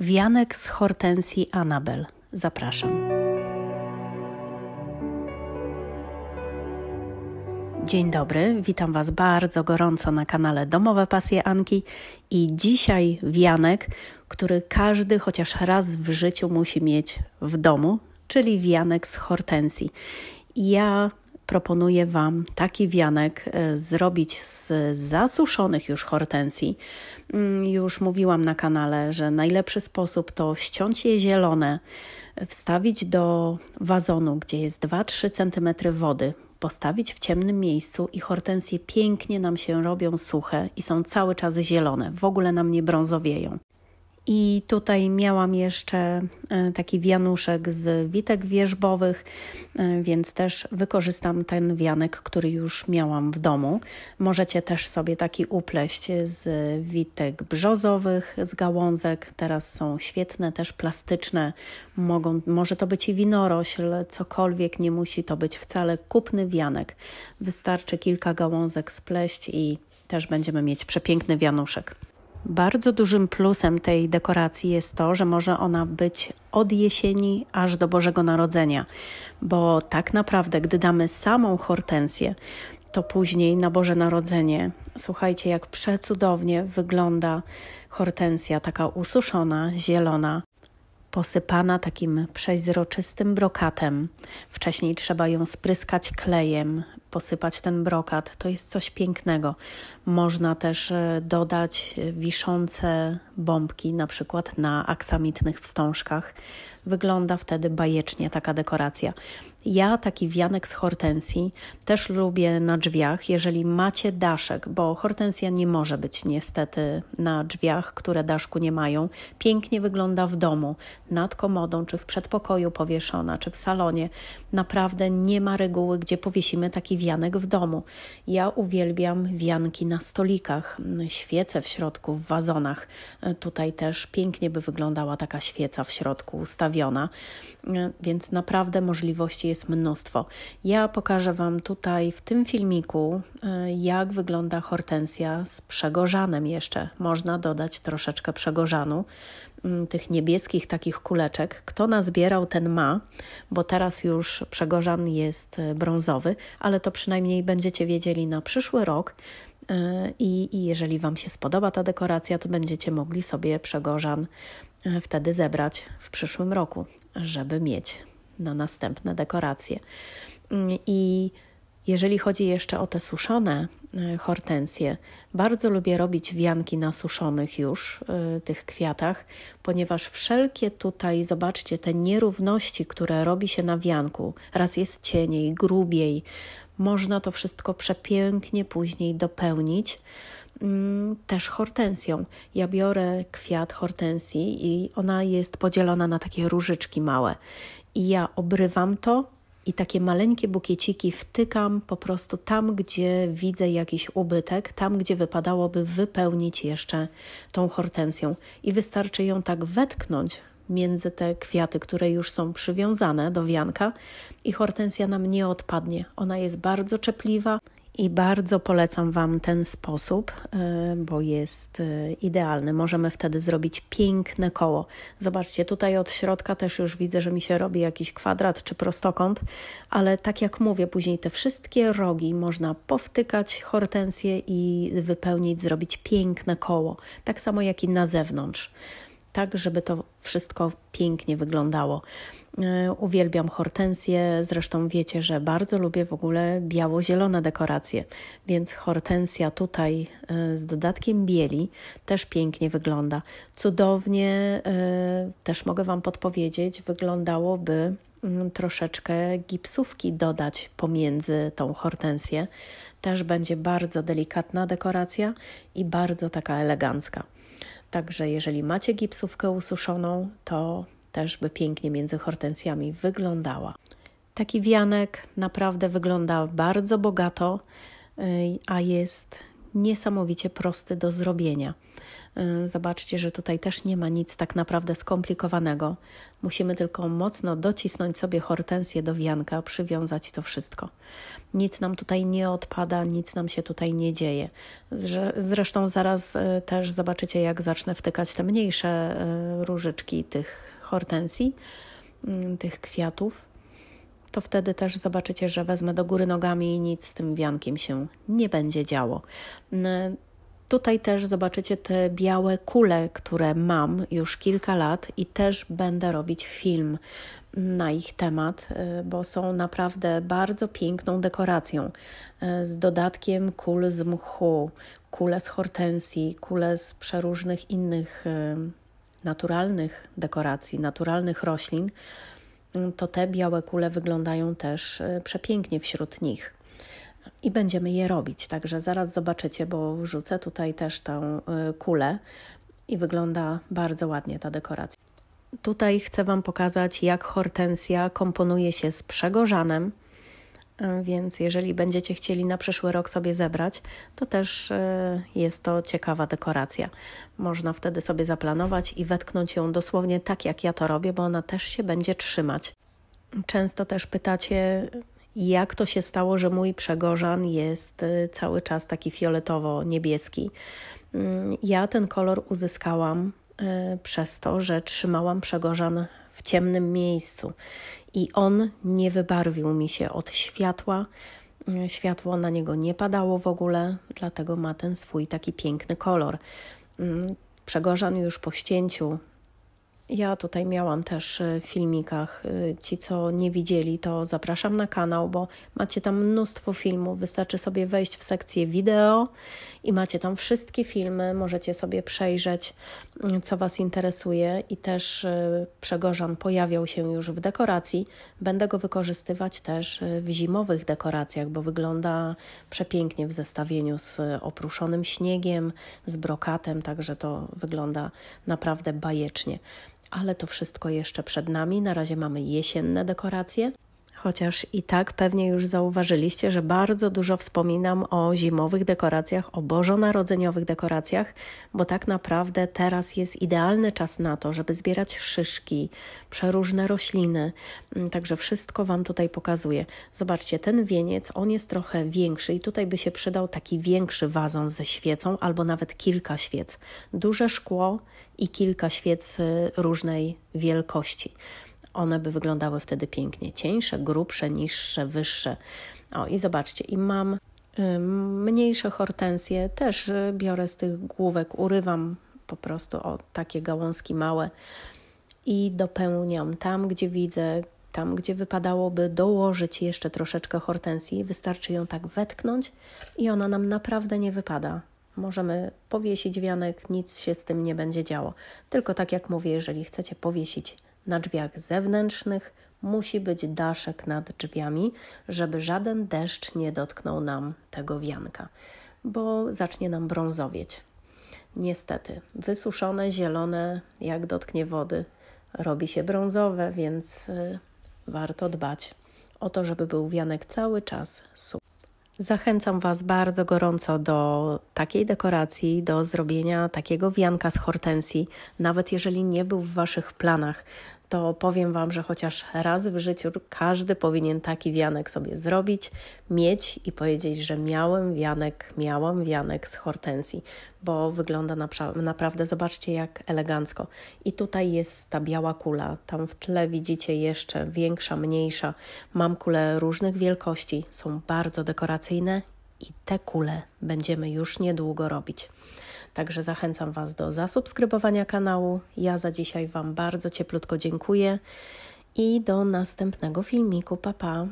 wianek z hortensji Anabel. Zapraszam. Dzień dobry, witam Was bardzo gorąco na kanale Domowe Pasje Anki i dzisiaj wianek, który każdy chociaż raz w życiu musi mieć w domu, czyli wianek z hortensji. Ja proponuję Wam taki wianek e, zrobić z zasuszonych już hortensji. Mm, już mówiłam na kanale, że najlepszy sposób to ściąć je zielone, wstawić do wazonu, gdzie jest 2-3 cm wody, postawić w ciemnym miejscu i hortensje pięknie nam się robią suche i są cały czas zielone, w ogóle nam nie brązowieją. I tutaj miałam jeszcze e, taki wianuszek z witek wierzbowych, e, więc też wykorzystam ten wianek, który już miałam w domu. Możecie też sobie taki upleść z witek brzozowych, z gałązek. Teraz są świetne, też plastyczne. Mogą, może to być i winorośl, cokolwiek, nie musi to być wcale kupny wianek. Wystarczy kilka gałązek spleść i też będziemy mieć przepiękny wianuszek. Bardzo dużym plusem tej dekoracji jest to, że może ona być od jesieni aż do Bożego Narodzenia, bo tak naprawdę, gdy damy samą hortensję, to później na Boże Narodzenie. Słuchajcie, jak przecudownie wygląda hortensja, taka ususzona, zielona, posypana takim przeźroczystym brokatem. Wcześniej trzeba ją spryskać klejem, posypać ten brokat. To jest coś pięknego. Można też e, dodać wiszące bombki, na przykład na aksamitnych wstążkach. Wygląda wtedy bajecznie taka dekoracja. Ja taki wianek z hortensji też lubię na drzwiach, jeżeli macie daszek, bo hortensja nie może być niestety na drzwiach, które daszku nie mają. Pięknie wygląda w domu, nad komodą, czy w przedpokoju powieszona, czy w salonie. Naprawdę nie ma reguły, gdzie powiesimy taki wianek w domu. Ja uwielbiam wianki na stolikach, świece w środku, w wazonach. Tutaj też pięknie by wyglądała taka świeca w środku ustawiona, więc naprawdę możliwości jest mnóstwo. Ja pokażę Wam tutaj w tym filmiku, jak wygląda hortensja z przegorzanem jeszcze. Można dodać troszeczkę przegorzanu. Mm, tych niebieskich takich kuleczek. Kto nazbierał, ten ma, bo teraz już przegorzan jest e, brązowy, ale to przynajmniej będziecie wiedzieli na przyszły rok. E, I, I, jeżeli Wam się spodoba ta dekoracja, to będziecie mogli sobie przegorzan e, wtedy zebrać w przyszłym roku, żeby mieć na następne dekoracje. Mm, I jeżeli chodzi jeszcze o te suszone e, hortensje, bardzo lubię robić wianki na suszonych już e, tych kwiatach, ponieważ wszelkie tutaj, zobaczcie, te nierówności, które robi się na wianku, raz jest cieniej, grubiej, można to wszystko przepięknie później dopełnić mm, też hortensją. Ja biorę kwiat hortensji i ona jest podzielona na takie różyczki małe. I ja obrywam to, i takie maleńkie bukieciki wtykam po prostu tam, gdzie widzę jakiś ubytek, tam, gdzie wypadałoby wypełnić jeszcze tą hortensją. I wystarczy ją tak wetknąć między te kwiaty, które już są przywiązane do wianka i hortensja nam nie odpadnie. Ona jest bardzo czepliwa i bardzo polecam Wam ten sposób, y, bo jest y, idealny. Możemy wtedy zrobić piękne koło. Zobaczcie, tutaj od środka też już widzę, że mi się robi jakiś kwadrat czy prostokąt, ale tak jak mówię, później te wszystkie rogi można powtykać hortensję i wypełnić, zrobić piękne koło. Tak samo jak i na zewnątrz tak żeby to wszystko pięknie wyglądało. E, uwielbiam hortensje, zresztą wiecie, że bardzo lubię w ogóle biało-zielone dekoracje, więc hortensja tutaj e, z dodatkiem bieli też pięknie wygląda. Cudownie, e, też mogę Wam podpowiedzieć, wyglądałoby mm, troszeczkę gipsówki dodać pomiędzy tą hortensję. Też będzie bardzo delikatna dekoracja i bardzo taka elegancka. Także jeżeli macie gipsówkę ususzoną, to też by pięknie między hortensjami wyglądała. Taki wianek naprawdę wygląda bardzo bogato, y, a jest niesamowicie prosty do zrobienia. E, zobaczcie, że tutaj też nie ma nic tak naprawdę skomplikowanego. Musimy tylko mocno docisnąć sobie hortensję do wianka, przywiązać to wszystko. Nic nam tutaj nie odpada, nic nam się tutaj nie dzieje. Zresztą zaraz e, też zobaczycie, jak zacznę wtykać te mniejsze e, różyczki tych hortensji, mm, tych kwiatów to wtedy też zobaczycie, że wezmę do góry nogami i nic z tym wiankiem się nie będzie działo. Mm, tutaj też zobaczycie te białe kule, które mam już kilka lat i też będę robić film na ich temat, y, bo są naprawdę bardzo piękną dekoracją y, z dodatkiem kul z mchu, kule z hortensji, kule z przeróżnych innych y, naturalnych dekoracji, naturalnych roślin to te białe kule wyglądają też e, przepięknie wśród nich. I będziemy je robić, także zaraz zobaczycie, bo wrzucę tutaj też tą e, kulę i wygląda bardzo ładnie ta dekoracja. Tutaj chcę Wam pokazać, jak hortensja komponuje się z przegorzanem więc jeżeli będziecie chcieli na przyszły rok sobie zebrać, to też e, jest to ciekawa dekoracja. Można wtedy sobie zaplanować i wetknąć ją dosłownie tak, jak ja to robię, bo ona też się będzie trzymać. Często też pytacie, jak to się stało, że mój przegorzan jest e, cały czas taki fioletowo-niebieski. Mm, ja ten kolor uzyskałam e, przez to, że trzymałam przegorzan w ciemnym miejscu i on nie wybarwił mi się od światła. Mm, światło na niego nie padało w ogóle, dlatego ma ten swój taki piękny kolor. Mm, Przegorzan już po ścięciu ja tutaj miałam też e, w filmikach. E, ci, co nie widzieli, to zapraszam na kanał, bo macie tam mnóstwo filmów. Wystarczy sobie wejść w sekcję wideo i macie tam wszystkie filmy. Możecie sobie przejrzeć, mm, co Was interesuje. I też e, przegorzan pojawiał się już w dekoracji. Będę go wykorzystywać też w zimowych dekoracjach, bo wygląda przepięknie w zestawieniu z opruszonym śniegiem, z brokatem, także to wygląda naprawdę bajecznie ale to wszystko jeszcze przed nami. Na razie mamy jesienne dekoracje. Chociaż i tak pewnie już zauważyliście, że bardzo dużo wspominam o zimowych dekoracjach, o bożonarodzeniowych dekoracjach, bo tak naprawdę teraz jest idealny czas na to, żeby zbierać szyszki, przeróżne rośliny. Mm, także wszystko Wam tutaj pokazuję. Zobaczcie, ten wieniec, on jest trochę większy i tutaj by się przydał taki większy wazon ze świecą albo nawet kilka świec. Duże szkło i kilka świec y, różnej wielkości. One by wyglądały wtedy pięknie, cieńsze, grubsze, niższe, wyższe. O i zobaczcie, i mam mniejsze hortensje, też y, biorę z tych główek, urywam po prostu o takie gałązki małe i dopełniam tam, gdzie widzę, tam, gdzie wypadałoby dołożyć jeszcze troszeczkę hortensji, wystarczy ją tak wetknąć i ona nam naprawdę nie wypada. Możemy powiesić wianek, nic się z tym nie będzie działo. Tylko tak jak mówię, jeżeli chcecie powiesić na drzwiach zewnętrznych musi być daszek nad drzwiami, żeby żaden deszcz nie dotknął nam tego wianka, bo zacznie nam brązowieć. Niestety, wysuszone, zielone, jak dotknie wody, robi się brązowe, więc y, warto dbać o to, żeby był wianek cały czas suchy. Zachęcam Was bardzo gorąco do takiej dekoracji, do zrobienia takiego wianka z hortensji, nawet jeżeli nie był w Waszych planach, to powiem Wam, że chociaż raz w życiu każdy powinien taki wianek sobie zrobić, mieć i powiedzieć, że miałem wianek, miałam wianek z hortensji, bo wygląda naprawdę, zobaczcie jak elegancko. I tutaj jest ta biała kula, tam w tle widzicie jeszcze większa, mniejsza. Mam kule różnych wielkości, są bardzo dekoracyjne i te kule będziemy już niedługo robić. Także zachęcam Was do zasubskrybowania kanału. Ja za dzisiaj Wam bardzo cieplutko dziękuję i do następnego filmiku. Pa, pa!